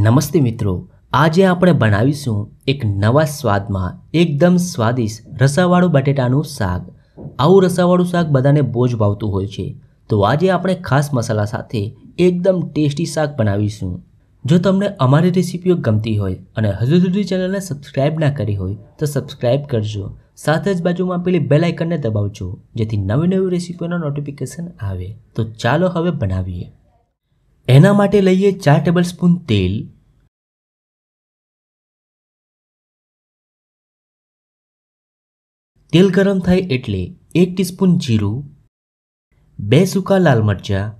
નમસ્તે મિત્રો આજે આપણે બનાવીશું એક નવા સ્વાદમાં એકદમ સ્વાદિષ્ટ રસાવાળું બટેટાનું શાક આવું રસાવાળું શાક બધાને બહુ જ ભાવતું હોય છે તો આજે આપણે ખાસ મસાલા સાથે એકદમ ટેસ્ટી શાક બનાવીશું જો તમને અમારી રેસીપીઓ ગમતી હોય અને હજુ સુધી ચેનલને સબસ્ક્રાઇબ ના કરી હોય તો સબસ્ક્રાઇબ કરજો સાથે જ બાજુમાં પેલી બેલ આઇકનને દબાવજો જેથી નવી નવી રેસીપીઓનો નોટિફિકેશન આવે તો ચાલો હવે બનાવીએ એના માટે લઈએ ચાર ટેબલ સ્પૂન તેલ તેલ ગરમ થાય એટલે એક ટીસ્પૂન જીરું બે સૂકા લાલ મરચાં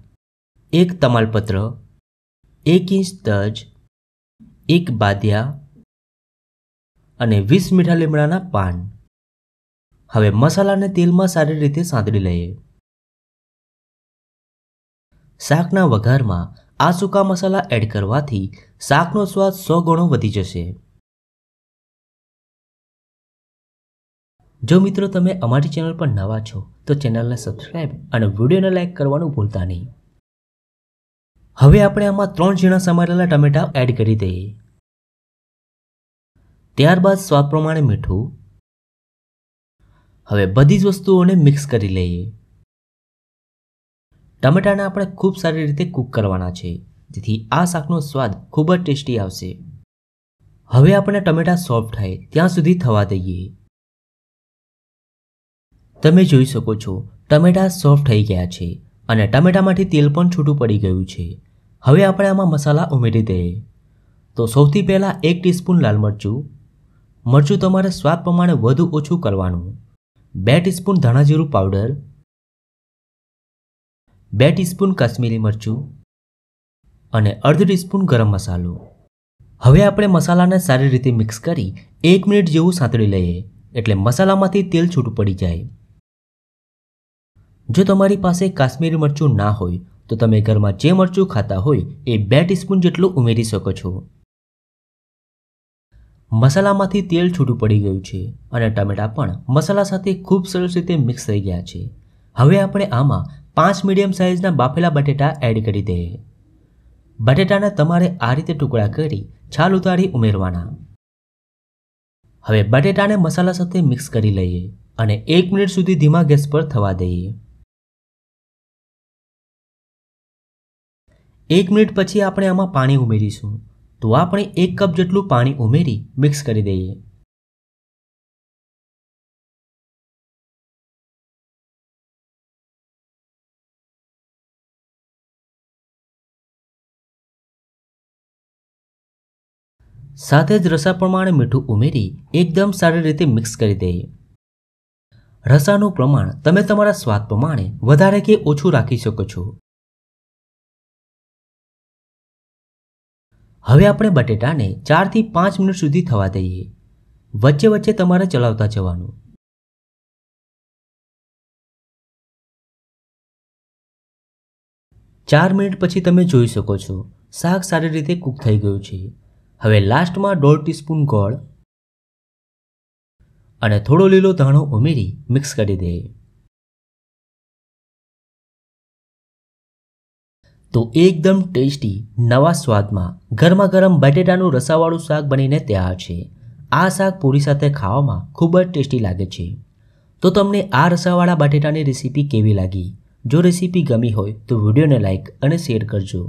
એક તમાલપત્ર એક ઇંચ તજ એક બાદિયા અને વીસ મીઠા લીમડાના પાન હવે મસાલાને તેલમાં સારી રીતે સાંતળી લઈએ શાકના વઘારમાં આ સૂકા મસાલા એડ કરવાથી શાકનો સ્વાદ સો ગણો વધી જશે જો મિત્રો તમે અમારી ચેનલ પર નવા છો તો ચેનલને સબસ્ક્રાઈબ અને વિડીયોને લાઇક કરવાનું ભૂલતા નહીં હવે આપણે આમાં ત્રણ ઝીણા સમારેલા ટમેટા એડ કરી દઈએ ત્યારબાદ સ્વાદ પ્રમાણે મીઠું હવે બધી જ વસ્તુઓને મિક્સ કરી લઈએ ટમેટાને આપણે ખૂબ સારી રીતે કૂક કરવાના છે જેથી આ શાકનો સ્વાદ ખૂબ જ ટેસ્ટી આવશે હવે આપણે ટમેટા સોફ્ટ થાય ત્યાં સુધી થવા દઈએ તમે જોઈ શકો છો ટમેટા સોફ્ટ થઈ ગયા છે અને ટમેટામાંથી તેલ પણ છૂટું પડી ગયું છે હવે આપણે આમાં મસાલા ઉમેરી દઈએ તો સૌથી પહેલાં એક ટીસ્પૂન લાલ મરચું મરચું તમારે સ્વાદ પ્રમાણે વધુ ઓછું કરવાનું બે ટીસ્પૂન ધાણાજીરું પાવડર બે ટીસ્પૂન કાશ્મીરી મરચું અને અર્ધ ટીસ્પૂન ગરમ મસાલો હવે આપણે મસાલાને સારી રીતે મિક્સ કરી એક મિનિટ જેવું સાંતળી લઈએ એટલે મસાલામાંથી તેલ છૂટું પડી જાય જો તમારી પાસે કાશ્મીરી મરચું ના હોય તો તમે ઘરમાં જે મરચું ખાતા હોય એ બે ટીસ્પૂન જેટલું ઉમેરી શકો છો મસાલામાંથી તેલ છૂટું પડી ગયું છે અને ટમેટાં પણ મસાલા સાથે ખૂબ સરસ રીતે મિક્સ થઈ ગયા છે હવે આપણે આમાં પાંચ મીડિયમ સાઇઝના બાફેલા બટેટા એડ કરી દે બટેટાના તમારે આ રીતે ટુકડા કરી છાલ ઉતારી ઉમેરવાના હવે બટેટાને મસાલા સાથે મિક્સ કરી લઈએ અને એક મિનિટ સુધી ધીમા ગેસ પર થવા દઈએ એક મિનિટ પછી આપણે આમાં પાણી ઉમેરીશું તો આપણે એક કપ જેટલું પાણી ઉમેરી મિક્સ કરી દઈએ સાથે જ રસા પ્રમાણે મીઠું ઉમેરી એકદમ સારી રીતે મિક્સ કરી દઈએ રસાનું પ્રમાણ તમે તમારા સ્વાદ પ્રમાણે વધારે કે ઓછું રાખી શકો છો હવે આપણે બટેટાને ચારથી પાંચ મિનિટ સુધી થવા દઈએ વચ્ચે વચ્ચે તમારે ચલાવતા જવાનું ચાર મિનિટ પછી તમે જોઈ શકો છો શાક સારી રીતે કૂક થઈ ગયું છે હવે લાસ્ટમાં દોઢ ટીસ્પૂન ગોળ અને થોડો લીલો ધાણો ઉમેરી મિક્સ કરી દે તો એકદમ ટેસ્ટી નવા સ્વાદમાં ગરમા ગરમ બટેટાનું રસાવાળું શાક બનીને તૈયાર છે આ શાક પૂરી સાથે ખાવામાં ખૂબ જ ટેસ્ટી લાગે છે તો તમને આ રસાવાળા બટેટાની રેસીપી કેવી લાગી જો રેસીપી ગમી હોય તો વિડીયોને લાઇક અને શેર કરજો